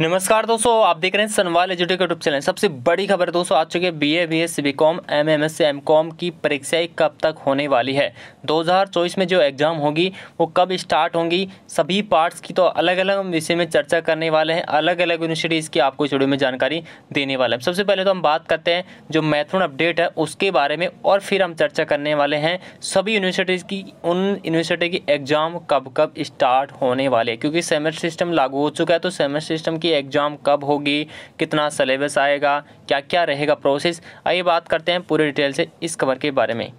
नमस्कार दोस्तों आप देख रहे हैं सनवाल एजुटेक यूट्यूब चैनल सबसे बड़ी खबर दोस्तों आ चुके B A B S B com M M S M com की परीक्षाएं कब तक होने वाली है 2024 में जो एग्ज़ाम होगी वो कब स्टार्ट होंगी सभी पार्ट्स की तो अलग अलग हम विषय में चर्चा करने वाले हैं अलग अलग यूनिवर्सिटीज़ की आपको इस वीडियो में जानकारी देने वाले हैं सबसे पहले तो हम बात करते हैं जो महत्वपूर्ण अपडेट है उसके बारे में और फिर हम चर्चा करने वाले हैं सभी यूनिवर्सिटीज़ की उन यूनिवर्सिटी की एग्ज़ाम कब कब स्टार्ट होने वाले क्योंकि सेमेस्टर सिस्टम लागू हो चुका है तो सेमेस्टर सिस्टम की एग्ज़ाम कब होगी कितना सलेबस आएगा क्या क्या रहेगा प्रोसेस आइए बात करते हैं पूरे डिटेल से इस खबर के बारे में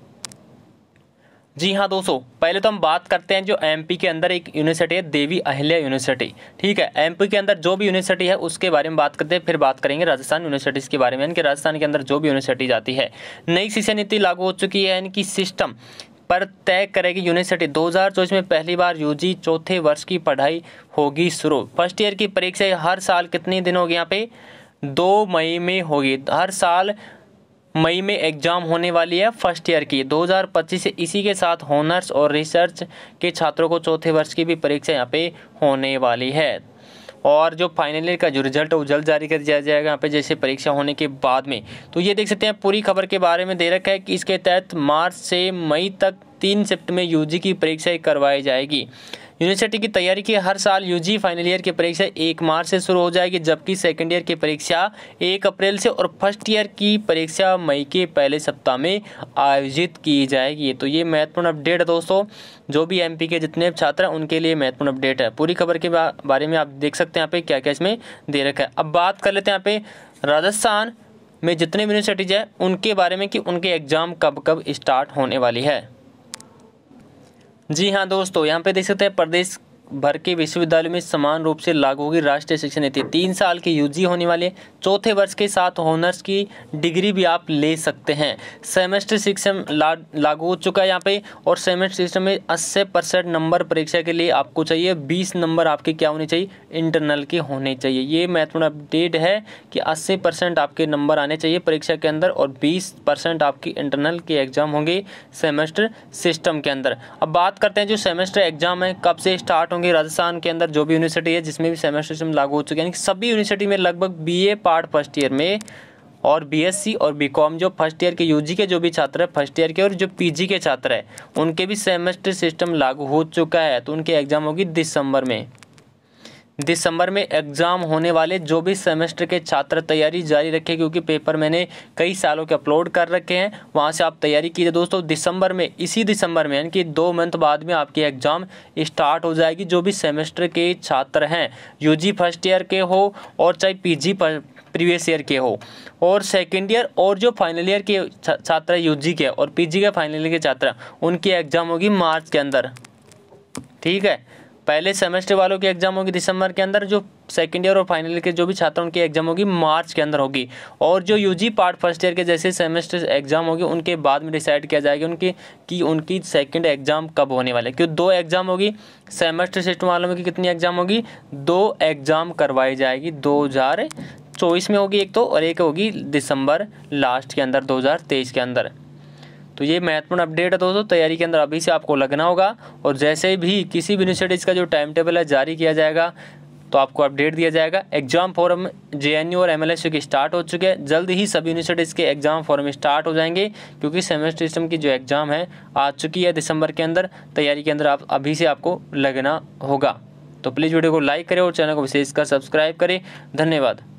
जी हाँ दोस्तों पहले तो हम बात करते हैं जो एमपी के अंदर एक यूनिवर्सिटी है देवी अहिल्या यूनिवर्सिटी ठीक है एमपी के अंदर जो भी यूनिवर्सिटी है उसके बारे में बात करते हैं फिर बात करेंगे राजस्थान यूनिवर्सिटीज़ के बारे में यानी कि राजस्थान के अंदर जो भी यूनिवर्सिटी जाती है नई शिक्षा नीति लागू हो चुकी है यानी कि सिस्टम पर तय करेगी यूनिवर्सिटी 2024 में पहली बार यूजी चौथे वर्ष की पढ़ाई होगी शुरू फर्स्ट ईयर की परीक्षा हर साल कितने दिन होगी यहाँ पे दो मई में होगी हर साल मई में एग्जाम होने वाली है फर्स्ट ईयर की 2025 से इसी के साथ हॉनर्स और रिसर्च के छात्रों को चौथे वर्ष की भी परीक्षा यहाँ पे होने वाली है और जो फाइनल ईयर का जो रिजल्ट है वो जल्द जारी कर दिया जाएगा यहाँ पे जैसे परीक्षा होने के बाद में तो ये देख सकते हैं पूरी खबर के बारे में दे रखा है कि इसके तहत मार्च से मई तक तीन शिफ्ट में यूजी की परीक्षाएं करवाई जाएगी यूनिवर्सिटी की तैयारी की हर साल यूजी फाइनल ईयर की परीक्षा एक मार्च से शुरू हो जाएगी जबकि सेकेंड ईयर की परीक्षा एक अप्रैल से और फर्स्ट ईयर की परीक्षा मई के पहले सप्ताह में आयोजित की जाएगी तो ये महत्वपूर्ण अपडेट है दोस्तों जो भी एम के जितने छात्र हैं उनके लिए महत्वपूर्ण अपडेट है पूरी खबर के बारे में आप देख सकते हैं यहाँ पे क्या क्या इसमें दे रखा है अब बात कर लेते हैं यहाँ पे राजस्थान में जितने यूनिवर्सिटीज़ हैं उनके बारे में कि उनके एग्ज़ाम कब कब स्टार्ट होने वाली है जी हाँ दोस्तों यहाँ पे देख सकते हैं प्रदेश भर के विश्वविद्यालय में समान रूप से लागू होगी राष्ट्रीय शिक्षा नीति तीन साल की यूजी होने वाले चौथे वर्ष के साथ होनर्स की डिग्री भी आप ले सकते हैं सेमेस्टर सिस्टम लागू हो चुका है यहाँ पे और सेमेस्टर सिस्टम में अस्सी परसेंट नंबर परीक्षा के लिए आपको चाहिए बीस नंबर आपके क्या होने चाहिए इंटरनल के होने चाहिए ये महत्वपूर्ण अपडेट है कि अस्सी परसेंट आपके नंबर आने चाहिए परीक्षा के अंदर और बीस परसेंट आपकी इंटरनल के एग्जाम होंगे सेमेस्टर सिस्टम के अंदर अब बात करते हैं जो सेमेस्टर एग्जाम है कब से स्टार्ट होंगे होंगे राजस्थान के अंदर जो भी यूनिवर्सिटी है जिसमें भी सेमेस्टर सिस्टम लागू हो चुके हैं सभी यूनिवर्सिटी में लगभग ए पार्ट फर्स्ट ईयर में और बीएससी और बीकॉम जो फर्स्ट ईयर के यूजी के जो भी छात्र है फर्स्ट ईयर के और जो पीजी के छात्र है उनके भी सेमेस्टर सिस्टम लागू हो चुका है तो उनकी एग्ज़ाम होगी दिसंबर में दिसंबर में एग्ज़ाम होने वाले जो भी सेमेस्टर के छात्र तैयारी जारी रखें क्योंकि पेपर मैंने कई सालों के अपलोड कर रखे हैं वहाँ से आप तैयारी कीजिए दोस्तों दिसंबर में इसी दिसंबर में यानी कि दो मंथ बाद में आपकी एग्ज़ाम स्टार्ट हो जाएगी जो भी सेमेस्टर के छात्र हैं यूजी फर्स्ट ईयर के हो और चाहे पी प्रीवियस ईयर के हो और सेकेंड ईयर और जो फाइनल ईयर के छात्र यू जी के और पी के फाइनल ईयर के छात्र उनकी एग्ज़ाम होगी मार्च के अंदर ठीक है पहले सेमेस्टर वालों की एग्ज़ाम होगी दिसंबर के अंदर जो सेकेंड ईयर और फाइनल ईयर के जो भी छात्रों उनकी एग्ज़ाम होगी मार्च के अंदर होगी और जो यूजी पार्ट फर्स्ट ईयर के जैसे सेमेस्टर एग्ज़ाम होगी उनके बाद में डिसाइड किया जाएगा उनकी कि उनकी सेकेंड एग्ज़ाम कब होने वाले क्यों दो एग्ज़ाम होगी सेमेस्टर सिस्टम वालों की कितनी एग्ज़ाम होगी दो एग्ज़ाम करवाई जाएगी दो हज़ार चौबीस में होगी एक तो और एक होगी दिसंबर लास्ट के अंदर दो हज़ार तेईस के अंदर तो ये महत्वपूर्ण अपडेट है दोस्तों तैयारी के अंदर अभी से आपको लगना होगा और जैसे भी किसी भी यूनिवर्सिटीज़ का जो टाइम टेबल है जारी किया जाएगा तो आपको अपडेट दिया जाएगा एग्जाम फॉर्म जे और एम एल के स्टार्ट हो चुके हैं जल्द ही सभी यूनिवर्सिटीज़ के एग्जाम फॉर्म स्टार्ट हो जाएंगे क्योंकि सेमेस्टर सिस्टम की जो एग्ज़ाम है आ चुकी है दिसंबर के अंदर तैयारी के अंदर आप अभी से आपको लगना होगा तो प्लीज़ वीडियो को लाइक करें और चैनल को विशेषकर सब्सक्राइब करें धन्यवाद